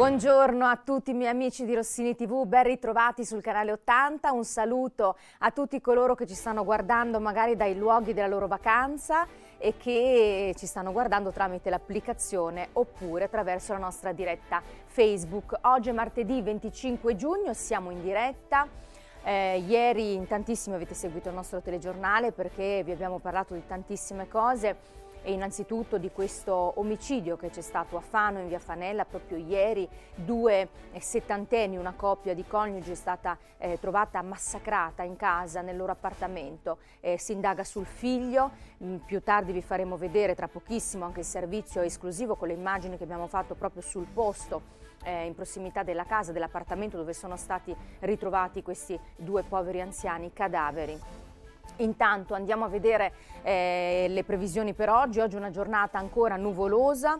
Buongiorno a tutti i miei amici di Rossini TV, ben ritrovati sul canale 80, un saluto a tutti coloro che ci stanno guardando magari dai luoghi della loro vacanza e che ci stanno guardando tramite l'applicazione oppure attraverso la nostra diretta Facebook. Oggi è martedì 25 giugno, siamo in diretta. Eh, ieri in tantissimi avete seguito il nostro telegiornale perché vi abbiamo parlato di tantissime cose e innanzitutto di questo omicidio che c'è stato a Fano in via Fanella proprio ieri, due eh, settantenni, una coppia di coniugi è stata eh, trovata massacrata in casa nel loro appartamento, eh, si indaga sul figlio, mm, più tardi vi faremo vedere tra pochissimo anche il servizio esclusivo con le immagini che abbiamo fatto proprio sul posto eh, in prossimità della casa, dell'appartamento dove sono stati ritrovati questi due poveri anziani cadaveri. Intanto andiamo a vedere eh, le previsioni per oggi. Oggi è una giornata ancora nuvolosa.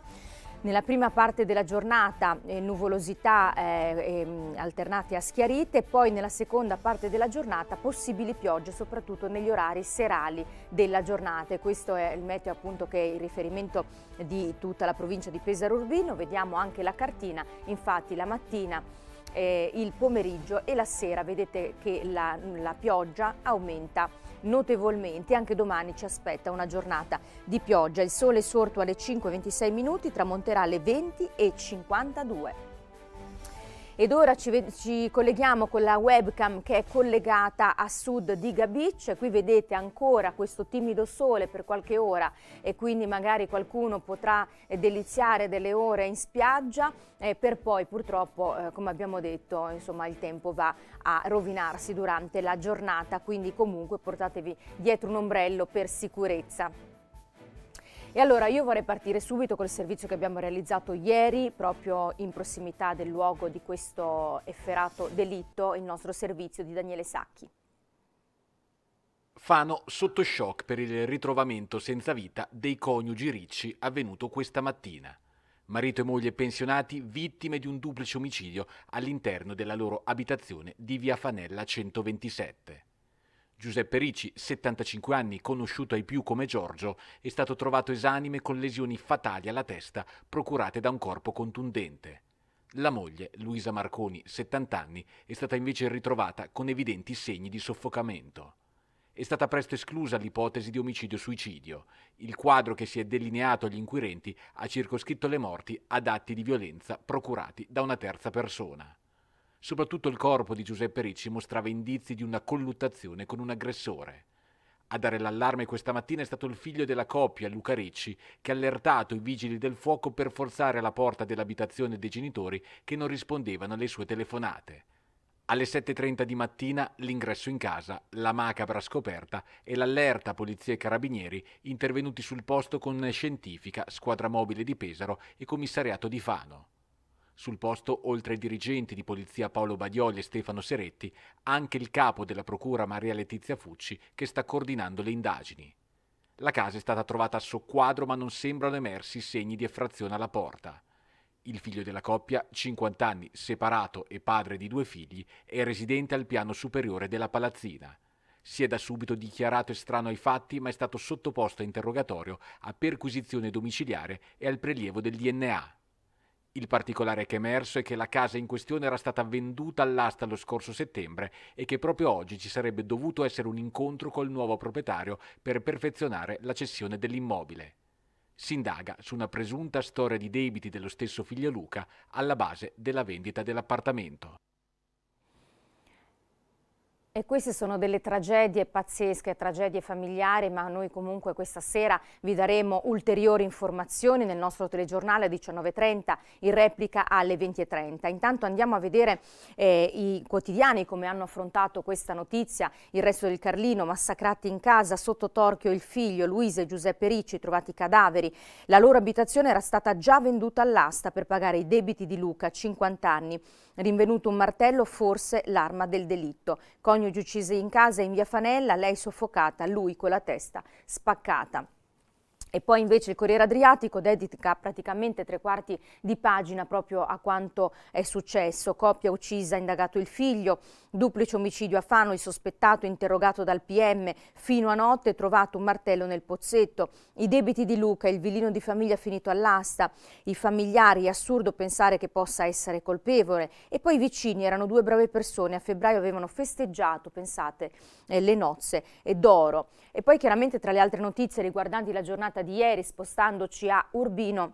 Nella prima parte della giornata eh, nuvolosità eh, ehm, alternate a schiarite, poi nella seconda parte della giornata possibili piogge, soprattutto negli orari serali della giornata. E questo è il meteo appunto che è il riferimento di tutta la provincia di Pesaro Urbino. Vediamo anche la cartina, infatti la mattina eh, il pomeriggio e la sera vedete che la, la pioggia aumenta notevolmente. Anche domani ci aspetta una giornata di pioggia. Il sole sorto alle 5.26 minuti tramonterà alle 20.52. Ed ora ci, ci, colleghiamo con la webcam che è collegata a sud di Gabic. Qui vedete ancora questo timido sole per qualche ora e quindi magari qualcuno potrà eh, deliziare delle ore in spiaggia eh, per poi purtroppo, eh, come abbiamo detto, insomma, il tempo va a rovinarsi durante la giornata, quindi comunque portatevi dietro un ombrello per sicurezza. E allora io vorrei partire subito col servizio che abbiamo realizzato ieri, proprio in prossimità del luogo di questo efferato delitto, il nostro servizio di Daniele Sacchi. Fano sotto shock per il ritrovamento senza vita dei coniugi Ricci avvenuto questa mattina. Marito e moglie pensionati vittime di un duplice omicidio all'interno della loro abitazione di via Fanella 127. Giuseppe Ricci, 75 anni, conosciuto ai più come Giorgio, è stato trovato esanime con lesioni fatali alla testa procurate da un corpo contundente. La moglie, Luisa Marconi, 70 anni, è stata invece ritrovata con evidenti segni di soffocamento. È stata presto esclusa l'ipotesi di omicidio-suicidio. Il quadro che si è delineato agli inquirenti ha circoscritto le morti ad atti di violenza procurati da una terza persona. Soprattutto il corpo di Giuseppe Ricci mostrava indizi di una colluttazione con un aggressore. A dare l'allarme questa mattina è stato il figlio della coppia, Luca Ricci, che ha allertato i vigili del fuoco per forzare la porta dell'abitazione dei genitori che non rispondevano alle sue telefonate. Alle 7.30 di mattina l'ingresso in casa, la macabra scoperta e l'allerta polizia e carabinieri intervenuti sul posto con scientifica, squadra mobile di Pesaro e commissariato di Fano. Sul posto, oltre ai dirigenti di polizia Paolo Badioli e Stefano Seretti, anche il capo della procura Maria Letizia Fucci che sta coordinando le indagini. La casa è stata trovata a soqquadro ma non sembrano emersi segni di effrazione alla porta. Il figlio della coppia, 50 anni, separato e padre di due figli, è residente al piano superiore della palazzina. Si è da subito dichiarato estraneo ai fatti, ma è stato sottoposto a interrogatorio, a perquisizione domiciliare e al prelievo del DNA. Il particolare che è emerso è che la casa in questione era stata venduta all'asta lo scorso settembre e che proprio oggi ci sarebbe dovuto essere un incontro col nuovo proprietario per perfezionare la cessione dell'immobile. Si indaga su una presunta storia di debiti dello stesso figlio Luca alla base della vendita dell'appartamento. E queste sono delle tragedie pazzesche, tragedie familiari, ma noi comunque questa sera vi daremo ulteriori informazioni nel nostro telegiornale alle 19.30, in replica alle 20.30. Intanto andiamo a vedere eh, i quotidiani come hanno affrontato questa notizia, il resto del Carlino, massacrati in casa, sotto torchio il figlio, Luisa e Giuseppe Ricci, trovati cadaveri. La loro abitazione era stata già venduta all'asta per pagare i debiti di Luca, 50 anni. Rinvenuto un martello, forse l'arma del delitto. Coniugi uccise in casa in via Fanella, lei soffocata, lui con la testa spaccata. E poi invece il Corriere Adriatico dedica praticamente tre quarti di pagina proprio a quanto è successo. Coppia uccisa, indagato il figlio, duplice omicidio a Fano, il sospettato interrogato dal PM, fino a notte trovato un martello nel pozzetto, i debiti di Luca, il villino di famiglia finito all'asta, i familiari, assurdo pensare che possa essere colpevole. E poi i vicini erano due brave persone, a febbraio avevano festeggiato, pensate, eh, le nozze d'oro. E poi chiaramente tra le altre notizie riguardanti la giornata giornata di ieri spostandoci a Urbino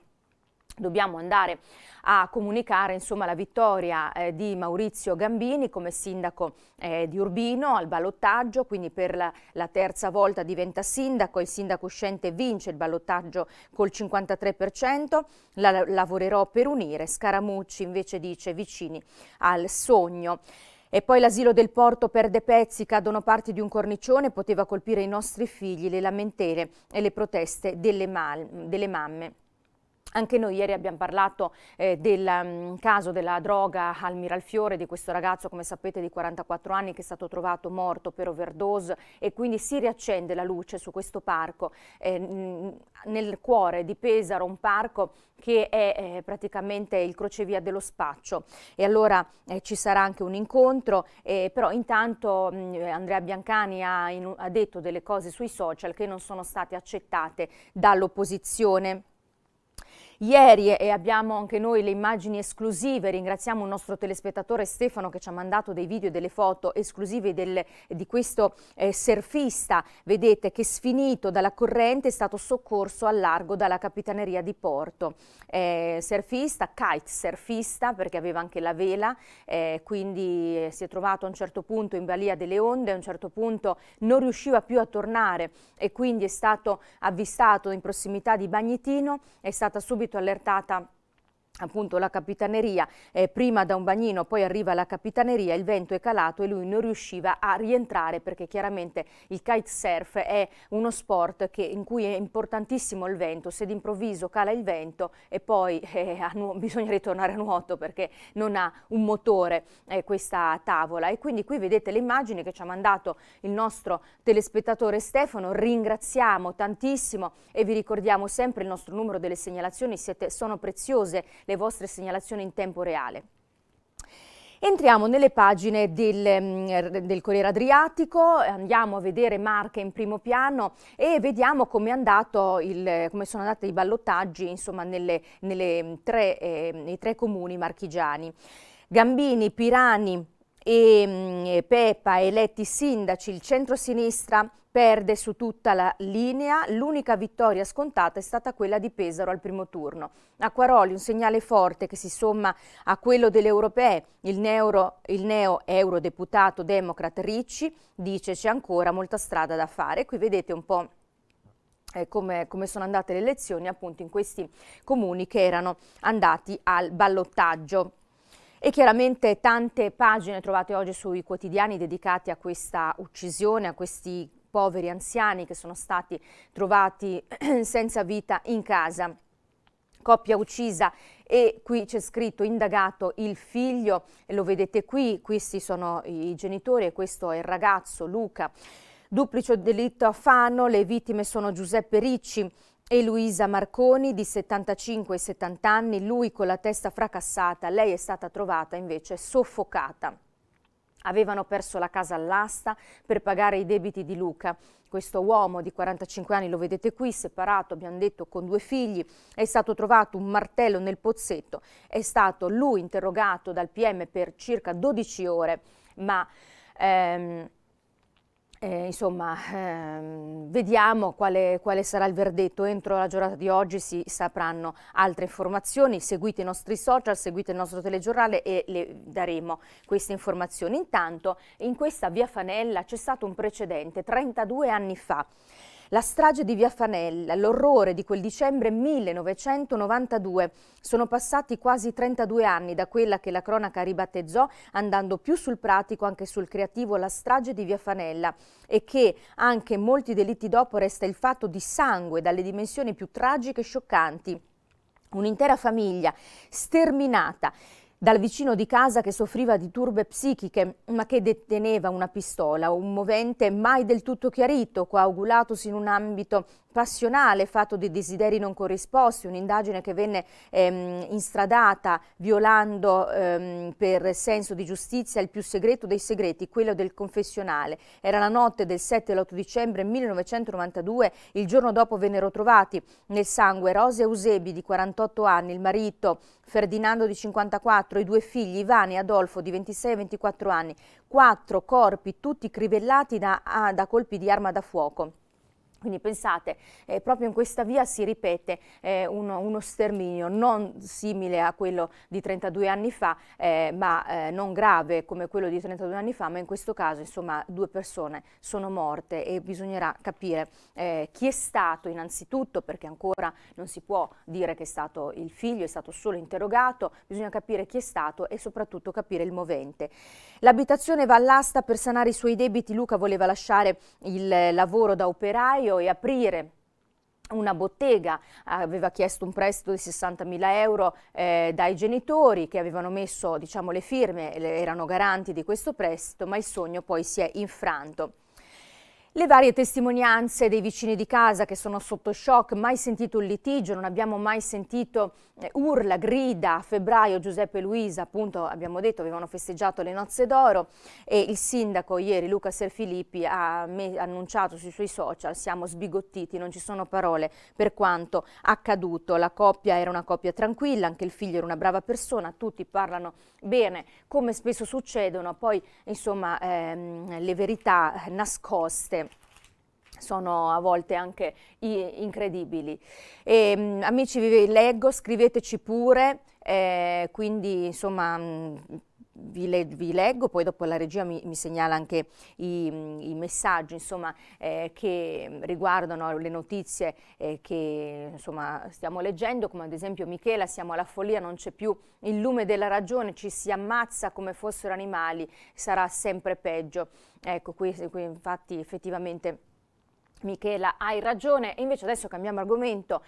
dobbiamo andare a comunicare insomma, la vittoria eh, di Maurizio Gambini come sindaco eh, di Urbino al ballottaggio, quindi per la, la, terza volta diventa sindaco, il sindaco uscente vince il ballottaggio col 53%, la, lavorerò per unire, Scaramucci invece dice vicini al sogno. E poi l'asilo del porto perde pezzi, cadono parti di un cornicione, poteva colpire i nostri figli, le lamentele e le proteste delle, delle mamme. Anche noi ieri abbiamo parlato eh, del um, caso della droga al Miralfiore, di questo ragazzo, come sapete, di 44 anni che è stato trovato morto per overdose e quindi si riaccende la luce su questo parco, eh, nel cuore di Pesaro, un parco che è eh, praticamente il crocevia dello spaccio. E allora eh, ci sarà anche un incontro, eh, però intanto mh, mm, Andrea Biancani ha, in, ha detto delle cose sui social che non sono state accettate dall'opposizione ieri e abbiamo anche noi le immagini esclusive. Ringraziamo il nostro telespettatore Stefano che ci ha mandato dei video e delle foto esclusive del, di questo eh, surfista. Vedete che sfinito dalla corrente è stato soccorso al largo dalla capitaneria di Porto. Eh, surfista, kite surfista perché aveva anche la vela, eh, quindi eh, si è trovato a un certo punto in balia delle onde, a un certo punto non riusciva più a tornare e quindi è stato avvistato in prossimità di Bagnetino, è stata subito subito allertata appunto la capitaneria, eh, prima da un bagnino, poi arriva la capitaneria, il vento è calato e lui non riusciva a rientrare perché chiaramente il kitesurf è uno sport che, in cui è importantissimo il vento, se d'improvviso cala il vento e poi eh, bisogna ritornare a nuoto perché non ha un motore eh, questa tavola e quindi qui vedete le immagini che ci ha mandato il nostro telespettatore Stefano, ringraziamo tantissimo e vi ricordiamo sempre il nostro numero delle segnalazioni, Siete, sono preziose le vostre segnalazioni in tempo reale. Entriamo nelle pagine del, mm, del, Corriere Adriatico, andiamo a vedere Marche in primo piano e vediamo come, com sono andati i ballottaggi insomma, nelle, nelle mm, tre, eh, nei tre comuni marchigiani. Gambini, Pirani, e mm, Pepa eletti sindaci, il centro-sinistra perde su tutta la linea, l'unica vittoria scontata è stata quella di Pesaro al primo turno. Acquaroli un segnale forte che si somma a quello delle europee, il, neuro, il neo eurodeputato democrat Ricci dice c'è ancora molta strada da fare, qui vedete un po' eh, come, come, sono andate le elezioni appunto in questi comuni che erano andati al ballottaggio. E chiaramente tante pagine trovate oggi sui quotidiani dedicati a questa uccisione, a questi poveri anziani che sono stati trovati senza vita in casa. Coppia uccisa e qui c'è scritto indagato il figlio, e lo vedete qui, questi sono i genitori e questo è il ragazzo Luca. Duplice delitto a Fano, le vittime sono Giuseppe Ricci e Luisa Marconi di 75 70 anni, lui con la testa fracassata, lei è stata trovata invece soffocata. Avevano perso la casa all'asta per pagare i debiti di Luca. Questo uomo di 45 anni, lo vedete qui, separato, abbiamo detto, con due figli, è stato trovato un martello nel pozzetto, è stato lui interrogato dal PM per circa 12 ore, ma... Ehm, eh, insomma, ehm, vediamo quale, quale, sarà il verdetto. Entro la giornata di oggi si sapranno altre informazioni. Seguite i nostri social, seguite il nostro telegiornale e le daremo queste informazioni. Intanto, in questa via Fanella c'è stato un precedente 32 anni fa. La strage di Via Fanella, l'orrore di quel dicembre 1992. Sono passati quasi 32 anni da quella che la cronaca ribattezzò, andando più sul pratico anche sul creativo, la strage di Via Fanella e che anche molti delitti dopo resta il fatto di sangue dalle dimensioni più tragiche e scioccanti. Un'intera famiglia sterminata dal vicino di casa che soffriva di turbe psichiche ma che deteneva una pistola, un movente mai del tutto chiarito, coagulatosi in un ambito passionale fatto di desideri non corrisposti, un'indagine che venne ehm, instradata violando ehm, per senso di giustizia il più segreto dei segreti, quello del confessionale. Era la notte del 7 e l'8 dicembre 1992, il giorno dopo vennero trovati nel sangue Rose Eusebi di 48 anni, il marito Ferdinando di 54, i due figli Ivani e Adolfo di 26 e 24 anni, quattro corpi tutti crivellati da, ah, da colpi di arma da fuoco. Quindi pensate, eh, proprio in questa via si ripete eh, uno, uno, sterminio non simile a quello di 32 anni fa, eh, ma eh, non grave come quello di 32 anni fa, ma in questo caso insomma due persone sono morte e bisognerà capire eh, chi è stato innanzitutto, perché ancora non si può dire che è stato il figlio, è stato solo interrogato, bisogna capire chi è stato e soprattutto capire il movente. L'abitazione va all'asta per sanare i suoi debiti, Luca voleva lasciare il lavoro da operaio, e aprire una bottega aveva chiesto un prestito di 60.000 euro eh, dai genitori che avevano messo diciamo, le firme, erano garanti di questo prestito, ma il sogno poi si è infranto. Le varie testimonianze dei vicini di casa che sono sotto shock, mai sentito un litigio, non abbiamo mai sentito eh, urla, grida. A febbraio Giuseppe e Luisa, appunto, abbiamo detto, avevano festeggiato le nozze d'oro e il sindaco ieri, Luca Serfilippi, ha annunciato sui suoi social, siamo sbigottiti, non ci sono parole per quanto accaduto. La coppia era una coppia tranquilla, anche il figlio era una brava persona, tutti parlano bene, come spesso succedono, poi insomma ehm, le verità nascoste sono a volte anche incredibili. E, ehm, amici, vi leggo, scriveteci pure, eh, quindi insomma mm, vi, le, vi, leggo, poi dopo la regia mi, mi segnala anche i, i messaggi insomma, eh, che riguardano le notizie eh, che insomma, stiamo leggendo, come ad esempio Michela, siamo alla follia, non c'è più il lume della ragione, ci si ammazza come fossero animali, sarà sempre peggio. Ecco, qui, qui infatti effettivamente Michela, hai ragione. E invece adesso cambiamo argomento.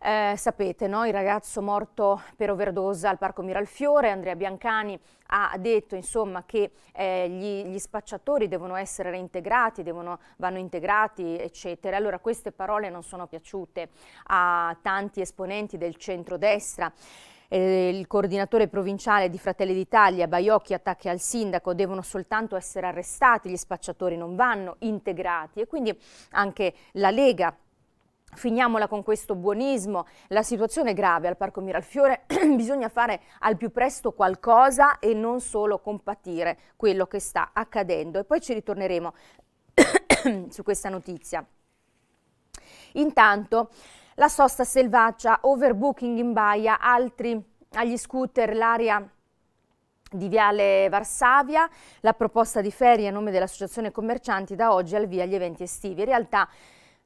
Eh, sapete, no? il ragazzo morto per overdose al Parco Miralfiore, Andrea Biancani ha detto insomma, che eh, gli, gli, spacciatori devono essere reintegrati, devono, vanno integrati, eccetera. Allora queste parole non sono piaciute a tanti esponenti del centrodestra. destra eh, il coordinatore provinciale di Fratelli d'Italia, Baiocchi, attacchi al sindaco, devono soltanto essere arrestati, gli spacciatori non vanno integrati e quindi anche la Lega Finiamola con questo buonismo, la situazione è grave al Parco Miralfiore, bisogna fare al più presto qualcosa e non solo compatire quello che sta accadendo e poi ci ritorneremo su questa notizia. Intanto la sosta selvaggia, overbooking in baia, altri agli scooter, l'area di Viale Varsavia, la proposta di ferie a nome dell'Associazione Commercianti da oggi al via agli eventi estivi. In realtà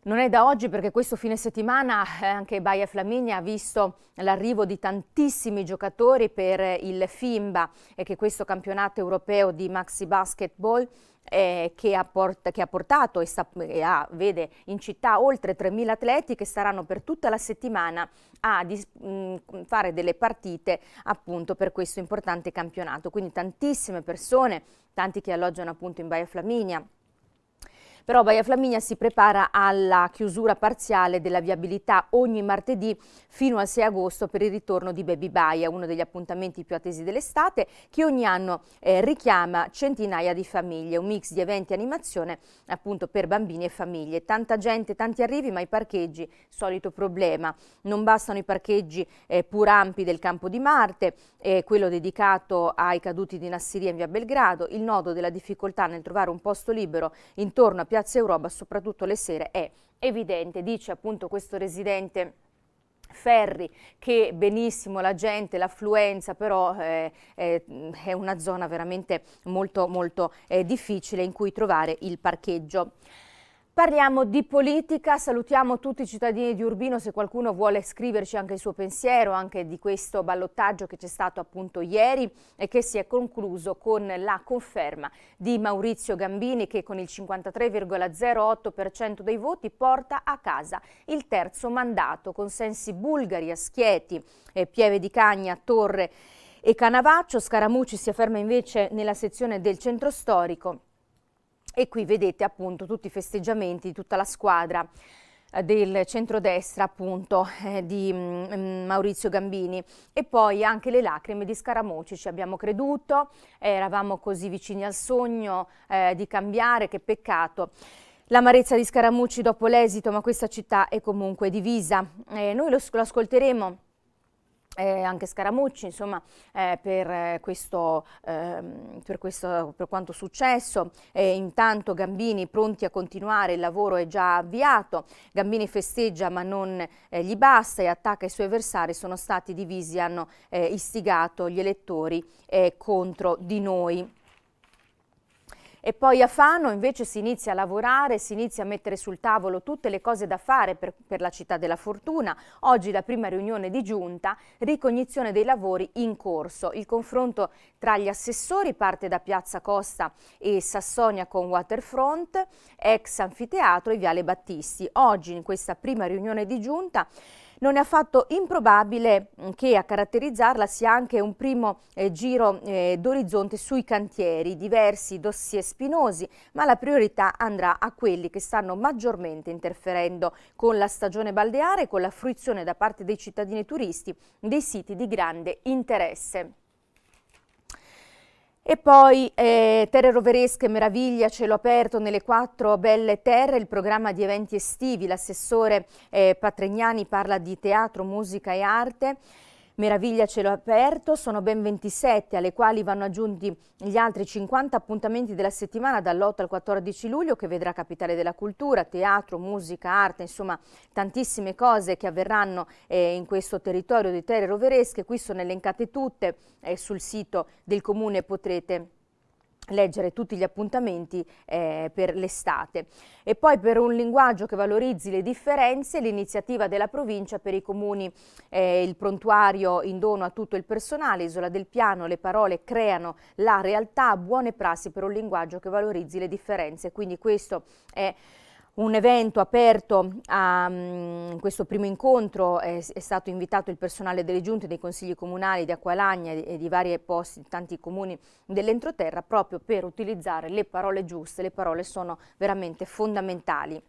non è da oggi perché questo fine settimana eh, anche Baia Flaminia ha visto l'arrivo di tantissimi giocatori per il FIMBA e che questo campionato europeo di maxi basketball eh, che, ha che, ha portato e, e ha, vede in città oltre 3.000 atleti che saranno per tutta la settimana a mh, mm, fare delle partite appunto per questo importante campionato. Quindi tantissime persone, tanti che alloggiano appunto in Baia Flaminia, però Baia Flaminia si prepara alla chiusura parziale della viabilità ogni martedì fino al 6 agosto per il ritorno di Baby Baia, uno degli appuntamenti più attesi dell'estate che ogni anno eh, richiama centinaia di famiglie, un mix di eventi e animazione appunto per bambini e famiglie. Tanta gente, tanti arrivi, ma i parcheggi, solito problema. Non bastano i parcheggi eh, pur ampi del campo di Marte, eh, quello dedicato ai caduti di Nassiria in via Belgrado, il nodo della difficoltà nel trovare un posto libero intorno a Piazza Europa, soprattutto le sere, è evidente, dice appunto questo residente Ferri che benissimo la gente, l'affluenza, però eh, eh, è una zona veramente molto molto eh, difficile in cui trovare il parcheggio. Parliamo di politica, salutiamo tutti i cittadini di Urbino, se qualcuno vuole scriverci anche il suo pensiero, anche di questo ballottaggio che c'è stato appunto ieri e che si è concluso con la conferma di Maurizio Gambini che con il 53,08% dei voti porta a casa il terzo mandato, con sensi bulgari a Schieti, Pieve di Cagna, Torre e Canavaccio, Scaramucci si afferma invece nella sezione del centro storico e qui vedete appunto tutti i festeggiamenti di tutta la squadra eh, del centrodestra appunto eh, di mh, mm, mm, Maurizio Gambini e poi anche le lacrime di Scaramucci ci abbiamo creduto eravamo così vicini al sogno eh, di cambiare che peccato l'amarezza di Scaramucci dopo l'esito ma questa città è comunque divisa eh, noi lo, lo ascolteremo eh, anche Scaramucci, insomma, eh, per, eh, questo, ehm, per, questo, per, quanto successo. Eh, intanto Gambini pronti a continuare, il lavoro è già avviato. Gambini festeggia ma non eh, gli basta e attacca i suoi avversari, sono stati divisi, hanno eh, istigato gli elettori contro di noi. E poi a Fano invece si inizia a lavorare, si inizia a mettere sul tavolo tutte le cose da fare per, per la città della fortuna. Oggi la prima riunione di giunta, ricognizione dei lavori in corso. Il confronto tra gli assessori parte da Piazza Costa e Sassonia con Waterfront, ex anfiteatro e Viale Battisti. Oggi in questa prima riunione di giunta non è affatto improbabile mm, che a caratterizzarla sia anche un primo eh, giro eh, d'orizzonte sui cantieri, diversi dossier spinosi, ma la priorità andrà a quelli che stanno maggiormente interferendo con la stagione balneare e con la fruizione da parte dei cittadini turisti dei siti di grande interesse. E poi eh, Terre Roveresche, Meraviglia, Cielo Aperto nelle quattro belle terre, il programma di eventi estivi, l'assessore eh, Patregnani parla di teatro, musica e arte. Meraviglia cielo aperto, sono ben 27 alle quali vanno aggiunti gli altri 50 appuntamenti della settimana dall'8 al 14 luglio che vedrà Capitale della Cultura, teatro, musica, arte, insomma tantissime cose che avverranno eh, in questo territorio di Terre Roveresche, qui sono elencate tutte eh, sul sito del comune potrete leggere tutti gli appuntamenti eh, per l'estate. E poi per un linguaggio che valorizzi le differenze, l'iniziativa della provincia per i comuni, eh, il prontuario in dono a tutto il personale, Isola del Piano, le parole creano la realtà, buone prassi per un linguaggio che valorizzi le differenze. Quindi questo è un evento aperto a um, questo primo incontro, è, è, stato invitato il personale delle giunte, dei consigli comunali di Acqualagna e di, di vari posti, tanti comuni dell'entroterra, proprio per utilizzare le parole giuste, le parole sono veramente fondamentali.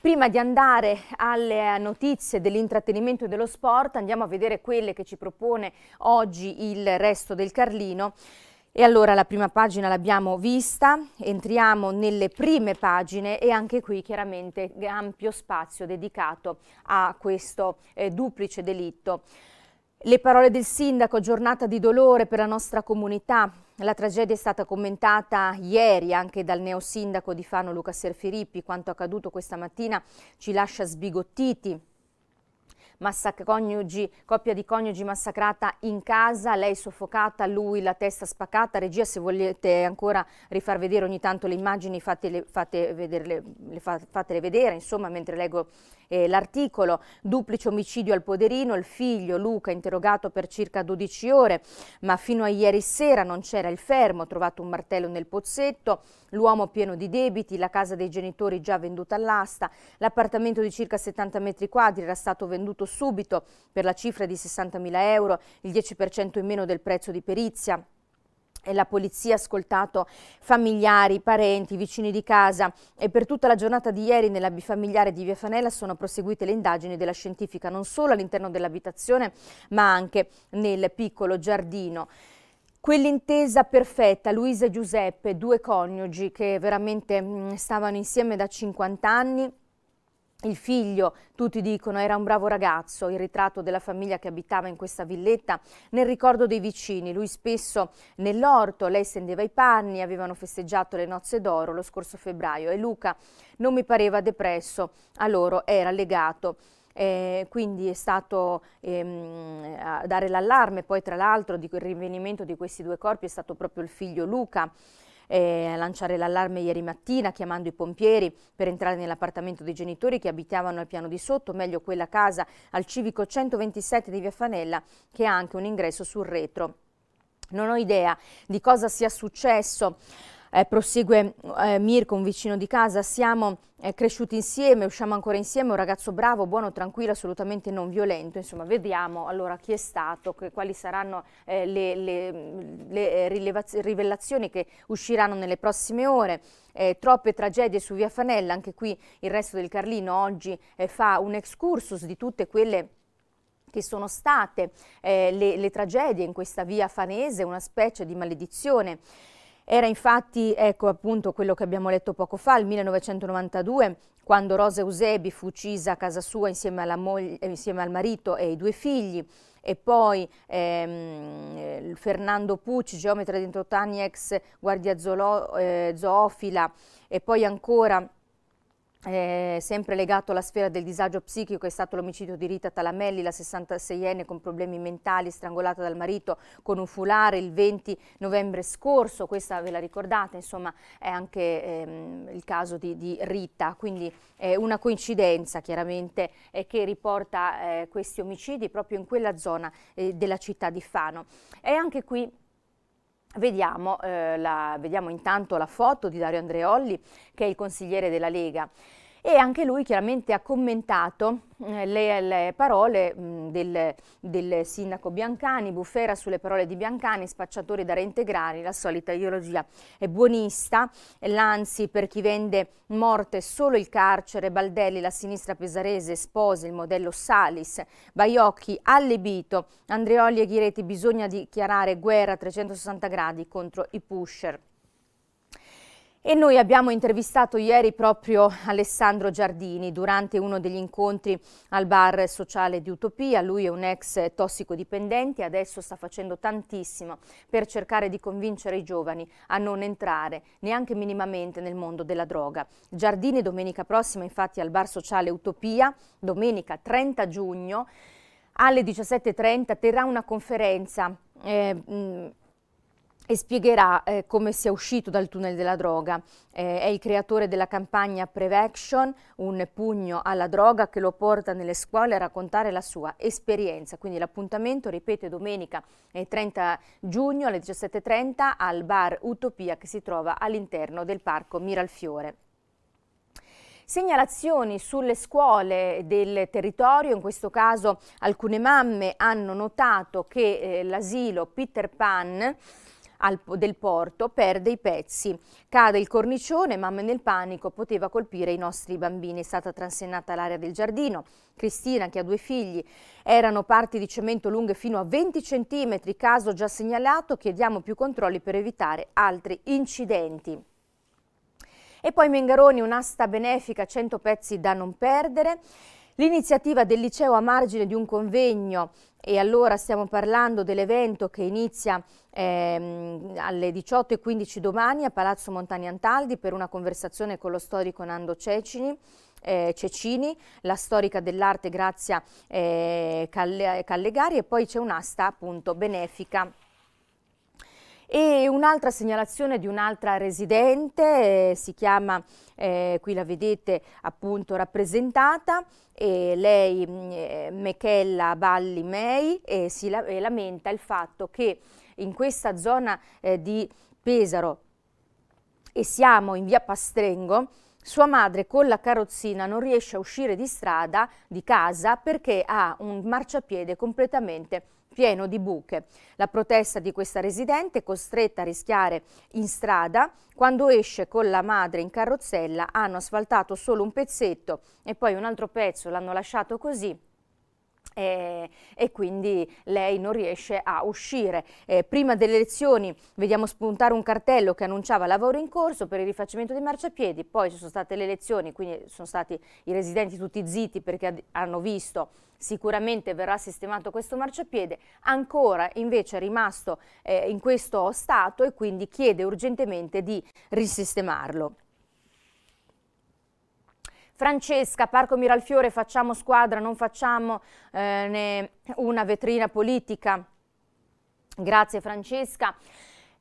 Prima di andare alle notizie dell'intrattenimento e dello sport, andiamo a vedere quelle che ci propone oggi il resto del Carlino. E allora la prima pagina l'abbiamo vista, entriamo nelle prime pagine e anche qui chiaramente ampio spazio dedicato a questo eh, duplice delitto. Le parole del sindaco, giornata di dolore per la nostra comunità. La tragedia è stata commentata ieri anche dal neosindaco di Fano Luca Serfirippi. Quanto accaduto questa mattina ci lascia sbigottiti coniugi, coppia di coniugi massacrata in casa, lei soffocata, lui la testa spaccata. Regia, se volete ancora rifar vedere ogni tanto le immagini, fatele, fate vederle, le fa, fatele vedere, insomma, mentre leggo eh, l'articolo. Duplice omicidio al poderino, il figlio Luca interrogato per circa 12 ore, ma fino a ieri sera non c'era il fermo, trovato un martello nel pozzetto, l'uomo pieno di debiti, la casa dei genitori già venduta all'asta, l'appartamento di circa 70 metri quadri era stato venduto pagato subito per la cifra di 60.000 euro, il 10% in meno del prezzo di perizia, E la polizia ha ascoltato familiari, parenti, vicini di casa e per tutta la giornata di ieri nella bifamiliare di Via Fanella sono proseguite le indagini della scientifica non solo all'interno dell'abitazione ma anche nel piccolo giardino. Quell'intesa perfetta, Luisa e Giuseppe, due coniugi che veramente mm, stavano insieme da 50 anni, il figlio, tutti dicono, era un bravo ragazzo, il ritratto della famiglia che abitava in questa villetta nel ricordo dei vicini. Lui spesso nell'orto, lei stendeva i panni, avevano festeggiato le nozze d'oro lo scorso febbraio e Luca non mi pareva depresso, a loro era legato. Eh, quindi è stato ehm, a dare l'allarme, poi tra l'altro di quel rinvenimento di questi due corpi è stato proprio il figlio Luca eh, lanciare l'allarme ieri mattina chiamando i pompieri per entrare nell'appartamento dei genitori che abitavano al piano di sotto, meglio quella casa al civico 127 di Via Fanella che ha anche un ingresso sul retro. Non ho idea di cosa sia successo eh, prosegue eh, Mirko, un vicino di casa, siamo eh, cresciuti insieme, usciamo ancora insieme, un ragazzo bravo, buono, tranquillo, assolutamente non violento, insomma vediamo allora chi è stato, che, quali saranno eh, le, le, le eh, rivelazioni che usciranno nelle prossime ore. Eh, troppe tragedie su Via Fanella, anche qui il resto del Carlino oggi fa un excursus di tutte quelle che sono state le, le tragedie in questa via fanese, una specie di maledizione. Era infatti, ecco appunto quello che abbiamo letto poco fa, il 1992, quando Rosa Eusebi fu uccisa a casa sua insieme, moglie, eh, insieme al marito e i due figli e poi ehm, eh, Fernando Pucci, geometra di 28 anni, ex guardia zoolo, eh, zoofila e poi ancora eh, sempre legato alla sfera del disagio psichico è stato l'omicidio di Rita Talamelli, la 66enne con problemi mentali, strangolata dal marito con un fulare il 20 novembre scorso, questa ve la ricordate, insomma è anche ehm, il caso di, di Rita, quindi eh, una coincidenza chiaramente eh, che riporta eh, questi omicidi proprio in quella zona eh, della città di Fano. E anche qui Vediamo, eh, la, vediamo intanto la foto di Dario Andreolli, che è il consigliere della Lega e anche lui chiaramente ha commentato eh, le, le, parole mm, del, del, sindaco Biancani, bufera sulle parole di Biancani, spacciatori da reintegrare, la solita ideologia è buonista, l'anzi per chi vende morte solo il carcere, Baldelli, la sinistra pesarese, sposi il modello Salis, Baiocchi, allebito, Andreoli e Ghireti bisogna dichiarare guerra a 360 gradi contro i pusher. E noi abbiamo intervistato ieri proprio Alessandro Giardini durante uno degli incontri al bar sociale di Utopia. Lui è un ex tossicodipendente e adesso sta facendo tantissimo per cercare di convincere i giovani a non entrare neanche minimamente nel mondo della droga. Giardini domenica prossima infatti al bar sociale Utopia, domenica 30 giugno alle 17.30 terrà una conferenza eh, e spiegherà eh, come sia uscito dal tunnel della droga. Eh, è il creatore della campagna Prevection, un pugno alla droga che lo porta nelle scuole a raccontare la sua esperienza. Quindi l'appuntamento, ripete domenica 30 eh, giugno alle 17.30 al bar Utopia che si trova all'interno del parco Miralfiore. Segnalazioni sulle scuole del territorio, in questo caso alcune mamme hanno notato che eh, l'asilo Peter Pan al, del porto perde i pezzi. Cade il cornicione, mamma nel panico poteva colpire i nostri bambini. È stata transennata l'area del giardino. Cristina, che ha due figli, erano parti di cemento lunghe fino a 20 cm, caso già segnalato, chiediamo più controlli per evitare altri incidenti. E poi Mengaroni, un'asta benefica, 100 pezzi da non perdere. L'iniziativa del liceo a margine di un convegno e allora stiamo parlando dell'evento che inizia ehm, alle 18.15 domani a Palazzo Montani Antaldi per una conversazione con lo storico Nando Cecini. Eh, Cecini, la storica dell'arte Grazia eh, Callegari e poi c'è un'asta appunto benefica e un'altra segnalazione di un'altra residente, eh, si chiama, eh, qui la vedete appunto rappresentata, e lei Mechella mm, eh, Balli Mei si la lamenta il fatto che in questa zona eh, di Pesaro e siamo in via Pastrengo, sua madre con la carrozzina non riesce a uscire di strada, di casa, perché ha un marciapiede completamente pieno di buche. La protesta di questa residente è costretta a rischiare in strada. Quando esce con la madre in carrozzella hanno asfaltato solo un pezzetto e poi un altro pezzo l'hanno lasciato così e, e, quindi lei non riesce a uscire. Eh, prima delle elezioni vediamo spuntare un cartello che annunciava lavoro in corso per il rifacimento dei marciapiedi, poi ci sono state le elezioni, quindi sono stati i residenti tutti zitti perché hanno visto sicuramente verrà sistemato questo marciapiede, ancora invece è rimasto eh, in questo stato e quindi chiede urgentemente di risistemarlo. Francesca, Parco Miralfiore, facciamo squadra, non facciamo eh, una vetrina politica. Grazie Francesca.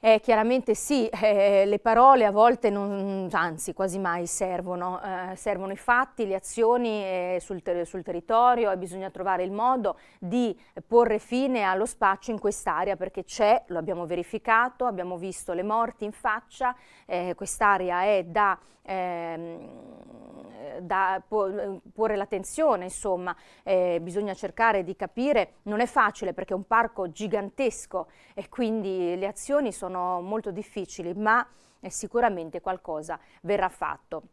Eh, chiaramente sì, eh, eh, le parole a volte, non, anzi quasi mai, servono. Eh, servono i fatti, le azioni eh, sul, ter sul, territorio e bisogna trovare il modo di porre fine allo spaccio in quest'area perché c'è, lo abbiamo verificato, abbiamo visto le morti in faccia, eh, quest'area è da, ehm, da por porre l'attenzione, insomma, bisogna cercare di capire, non è facile perché è un parco gigantesco e quindi le azioni sono sono molto difficili, ma eh, sicuramente qualcosa verrà fatto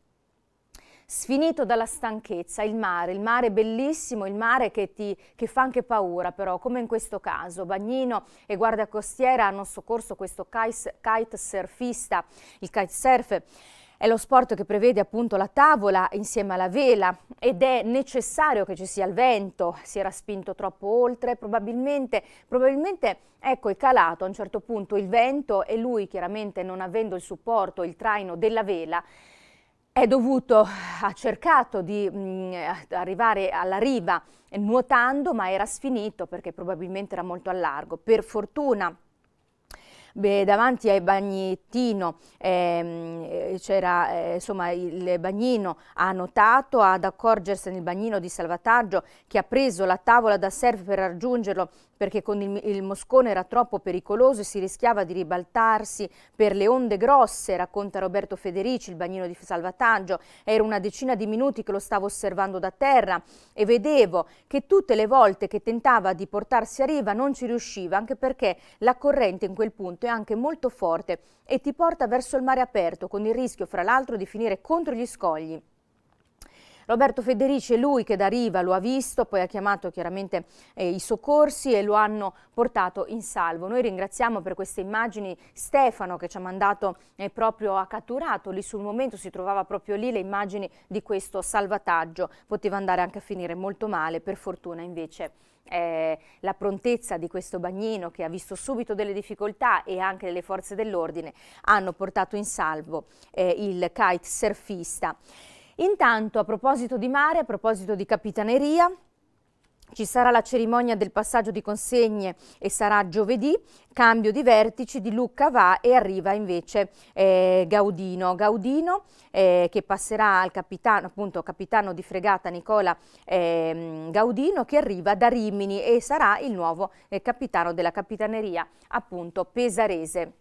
sfinito dalla stanchezza, il mare, il mare bellissimo, il mare che, ti, che fa anche paura però, come in questo caso, Bagnino e Guardia Costiera hanno soccorso questo kitesurfista, il kitesurf, è lo sport che prevede appunto la tavola insieme alla vela ed è necessario che ci sia il vento, si era spinto troppo oltre, probabilmente, probabilmente ecco, è calato a un certo punto il vento e lui chiaramente non avendo il supporto, il traino della vela, è dovuto, ha cercato di mh, arrivare alla riva nuotando ma era sfinito perché probabilmente era molto a largo. Per fortuna Beh, davanti ai bagnettino ehm, eh, c'era eh, insomma il bagnino ha notato ad accorgersene il bagnino di salvataggio che ha preso la tavola da surf per raggiungerlo perché con il, il moscone era troppo pericoloso e si rischiava di ribaltarsi per le onde grosse, racconta Roberto Federici, il bagnino di salvataggio. Era una decina di minuti che lo stavo osservando da terra e vedevo che tutte le volte che tentava di portarsi a riva non ci riusciva, anche perché la corrente in quel punto soprattutto è anche molto forte e ti porta verso il mare aperto, con il rischio fra l'altro di finire contro gli scogli. Roberto Federici è lui che da riva lo ha visto, poi ha chiamato chiaramente eh, i soccorsi e lo hanno portato in salvo. Noi ringraziamo per queste immagini Stefano che ci ha mandato eh, proprio, ha catturato lì sul momento, si trovava proprio lì le immagini di questo salvataggio. Poteva andare anche a finire molto male, per fortuna invece eh, la prontezza di questo bagnino che ha visto subito delle difficoltà e anche delle forze dell'ordine hanno portato in salvo eh, il kite surfista. Intanto a proposito di mare, a proposito di capitaneria, ci sarà la cerimonia del passaggio di consegne e sarà giovedì, cambio di vertici di Lucca va e arriva invece eh, Gaudino. Gaudino eh, che passerà al capitano, appunto, capitano di fregata Nicola eh, Gaudino che arriva da Rimini e sarà il nuovo eh, capitano della capitaneria appunto pesarese.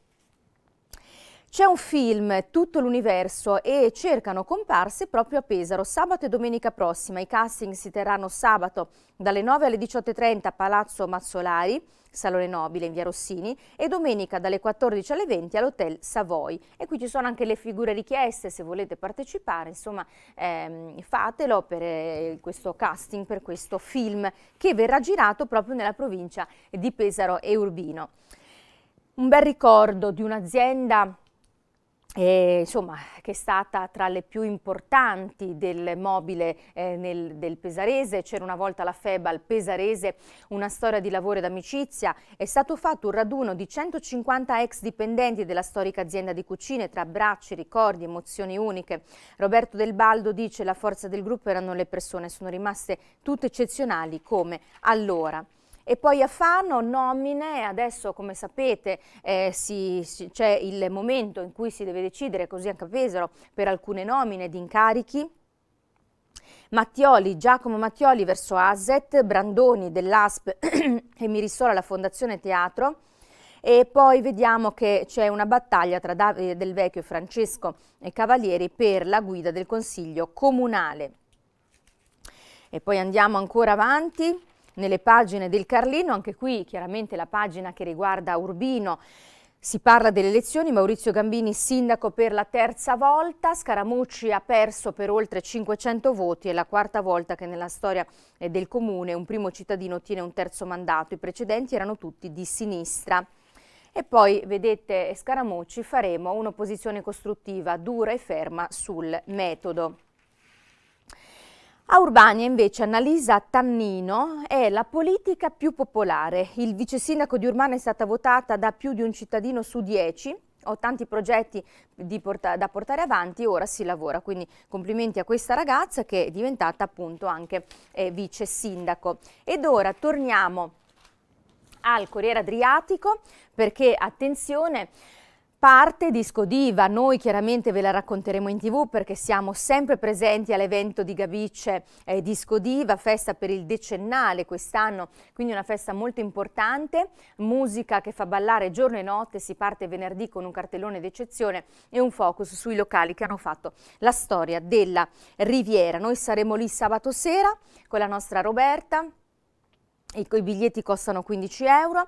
C'è un film, tutto l'universo, e cercano comparse proprio a Pesaro sabato e domenica prossima. I casting si terranno sabato dalle 9 alle 18.30 a Palazzo Mazzolari, Salone Nobile in via Rossini, e domenica dalle 14 alle 20 all'Hotel Savoy. E qui ci sono anche le figure richieste, se volete partecipare, insomma ehm, fatelo per eh, questo casting, per questo film che verrà girato proprio nella provincia di Pesaro e Urbino. Un bel ricordo di un'azienda e, insomma, che è stata tra le più importanti del mobile eh, nel, del Pesarese, c'era una volta la FEBA al Pesarese, una storia di lavoro ed amicizia, è stato fatto un raduno di 150 ex dipendenti della storica azienda di cucine tra abbracci, ricordi, emozioni uniche. Roberto Del Baldo dice la forza del gruppo erano le persone, sono rimaste tutte eccezionali come allora. E poi a Fano nomine, adesso come sapete eh, c'è il momento in cui si deve decidere, così anche a Pesaro, per alcune nomine di incarichi. Mattioli, Giacomo Mattioli verso Aset, Brandoni dell'ASP e Mirissola alla Fondazione Teatro. E poi vediamo che c'è una battaglia tra Davide eh, Del Vecchio e Francesco Cavalieri per la guida del Consiglio Comunale. E poi andiamo ancora avanti nelle pagine del Carlino, anche qui chiaramente la pagina che riguarda Urbino. Si parla delle elezioni, Maurizio Gambini sindaco per la terza volta, Scaramucci ha perso per oltre 500 voti, è la quarta volta che nella storia del comune un primo cittadino ottiene un terzo mandato, i precedenti erano tutti di sinistra. E poi, vedete Scaramucci, faremo un'opposizione costruttiva, dura e ferma sul metodo. A Urbania invece Annalisa Tannino è la politica più popolare. Il vice sindaco di Urbana è stata votata da più di un cittadino su dieci. Ho tanti progetti porta da portare avanti e ora si lavora. Quindi complimenti a questa ragazza che è diventata appunto anche eh, vice sindaco. Ed ora torniamo al Corriere Adriatico perché attenzione parte Disco Diva, noi chiaramente ve la racconteremo in tv perché siamo sempre presenti all'evento di Gavice eh, Disco Diva, festa per il decennale quest'anno, quindi una festa molto importante, musica che fa ballare giorno e notte, si parte venerdì con un cartellone d'eccezione e un focus sui locali che hanno fatto la storia della Riviera. Noi saremo lì sabato sera con la nostra Roberta, i, I biglietti costano 15 euro,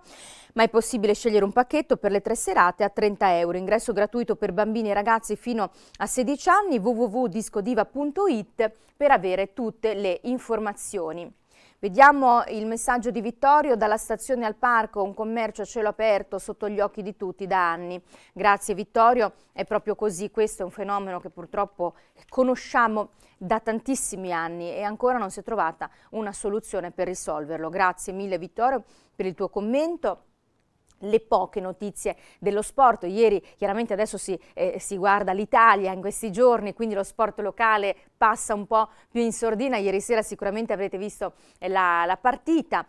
ma è possibile scegliere un pacchetto per le tre serate a 30 euro. Ingresso gratuito per bambini e ragazzi fino a 16 anni, www.discodiva.it per avere tutte le informazioni. Vediamo il messaggio di Vittorio, dalla stazione al parco, un commercio a cielo aperto sotto gli occhi di tutti da anni. Grazie Vittorio, è proprio così, questo è un fenomeno che purtroppo conosciamo da tantissimi anni e ancora non si è trovata una soluzione per risolverlo. Grazie mille Vittorio per il tuo commento le poche notizie dello sport. Ieri chiaramente adesso si, eh, si guarda l'Italia in questi giorni, quindi lo sport locale passa un po' più in sordina. Ieri sera sicuramente avrete visto eh, la, la partita.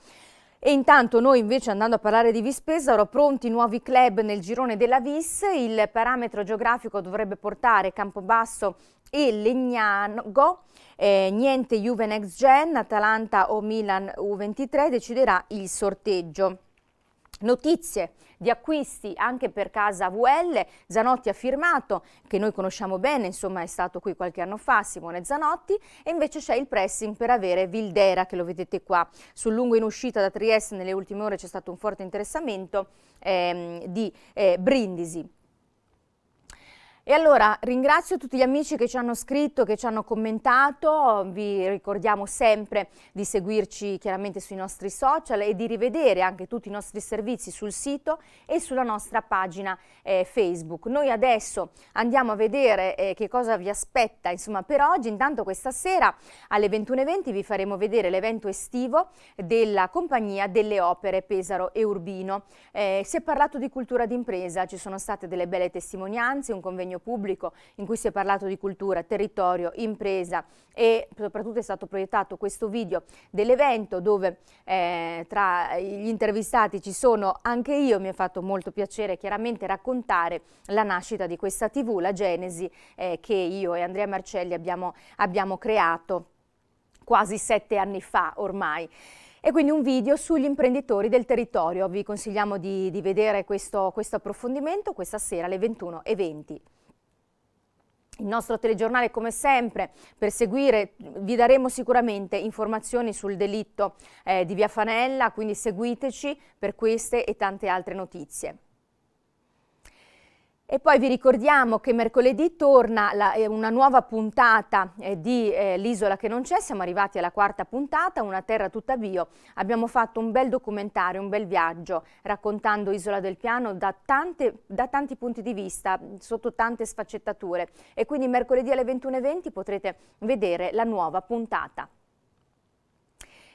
E intanto noi invece andando a parlare di Vispesaro, pronti nuovi club nel girone della Vis, il parametro geografico dovrebbe portare Campobasso e Legnago, eh, niente Juve Next Gen, Atalanta o Milan U23, deciderà il sorteggio. Notizie di acquisti anche per casa VL, Zanotti ha firmato, che noi conosciamo bene, insomma è stato qui qualche anno fa Simone Zanotti, e invece c'è il pressing per avere Vildera, che lo vedete qua. Sul lungo in uscita da Trieste nelle ultime ore c'è stato un forte interessamento ehm, di eh, Brindisi. E allora ringrazio tutti gli amici che ci hanno scritto, che ci hanno commentato, vi ricordiamo sempre di seguirci chiaramente sui nostri social e di rivedere anche tutti i nostri servizi sul sito e sulla nostra pagina eh, Facebook. Noi adesso andiamo a vedere eh, che cosa vi aspetta insomma, per oggi, intanto questa sera alle 21.20 vi faremo vedere l'evento estivo della Compagnia delle Opere Pesaro e Urbino. Eh, si è parlato di cultura d'impresa, ci sono state delle belle testimonianze, un convegno dominio pubblico in cui si è parlato di cultura, territorio, impresa e soprattutto è stato proiettato questo video dell'evento dove eh, tra gli intervistati ci sono anche io, mi ha fatto molto piacere chiaramente raccontare la nascita di questa tv, la genesi eh, che io e Andrea Marcelli abbiamo, abbiamo creato quasi sette anni fa ormai e quindi un video sugli imprenditori del territorio. Vi consigliamo di, di vedere questo, questo approfondimento questa sera alle 21.20 il nostro telegiornale come sempre per seguire vi daremo sicuramente informazioni sul delitto eh, di Via Fanella, quindi seguiteci per queste e tante altre notizie. E poi vi ricordiamo che mercoledì torna la, eh, una nuova puntata eh, di eh, L'isola che non c'è, siamo arrivati alla quarta puntata, Una terra tutta bio. Abbiamo fatto un bel documentario, un bel viaggio, raccontando Isola del Piano da, tante, da tanti punti di vista, sotto tante sfaccettature. E quindi mercoledì alle 21.20 potrete vedere la nuova puntata.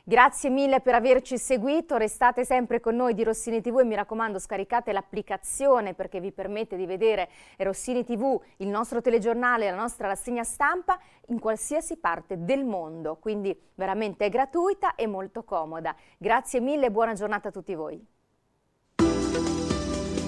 Grazie mille per averci seguito, restate sempre con noi di Rossini TV e mi raccomando scaricate l'applicazione perché vi permette di vedere Rossini TV, il nostro telegiornale, la nostra rassegna stampa in qualsiasi parte del mondo, quindi veramente è gratuita e molto comoda. Grazie mille e buona giornata a tutti voi.